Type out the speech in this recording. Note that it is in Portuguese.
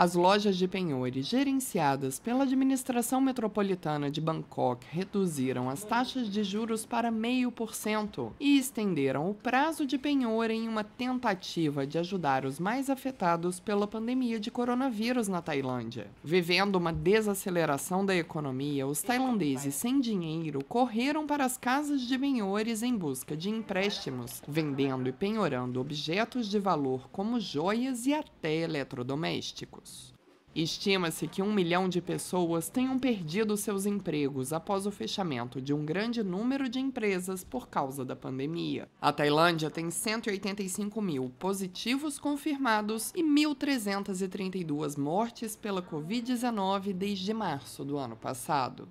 As lojas de penhores gerenciadas pela Administração Metropolitana de Bangkok reduziram as taxas de juros para 0,5% e estenderam o prazo de penhor em uma tentativa de ajudar os mais afetados pela pandemia de coronavírus na Tailândia. Vivendo uma desaceleração da economia, os tailandeses sem dinheiro correram para as casas de penhores em busca de empréstimos, vendendo e penhorando objetos de valor como joias e até eletrodomésticos anos. Estima-se que um milhão de pessoas tenham perdido seus empregos após o fechamento de um grande número de empresas por causa da pandemia. A Tailândia tem 185 mil positivos confirmados e 1.332 mortes pela Covid-19 desde março do ano passado.